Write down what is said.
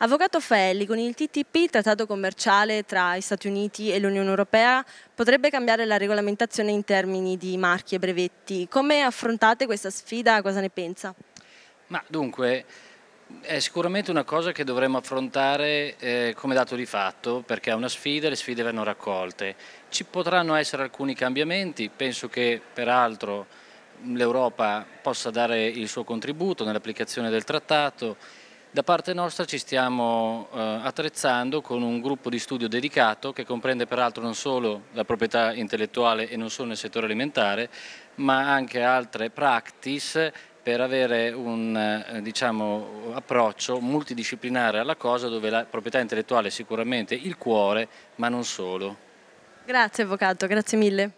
Avvocato Felli, con il TTP, il trattato commerciale tra gli Stati Uniti e l'Unione Europea, potrebbe cambiare la regolamentazione in termini di marchi e brevetti. Come affrontate questa sfida? Cosa ne pensa? Ma dunque, è sicuramente una cosa che dovremmo affrontare eh, come dato di fatto, perché è una sfida e le sfide vanno raccolte. Ci potranno essere alcuni cambiamenti, penso che peraltro l'Europa possa dare il suo contributo nell'applicazione del trattato da parte nostra ci stiamo eh, attrezzando con un gruppo di studio dedicato che comprende peraltro non solo la proprietà intellettuale e non solo nel settore alimentare, ma anche altre practice per avere un eh, diciamo, approccio multidisciplinare alla cosa dove la proprietà intellettuale è sicuramente il cuore, ma non solo. Grazie Avvocato, grazie mille.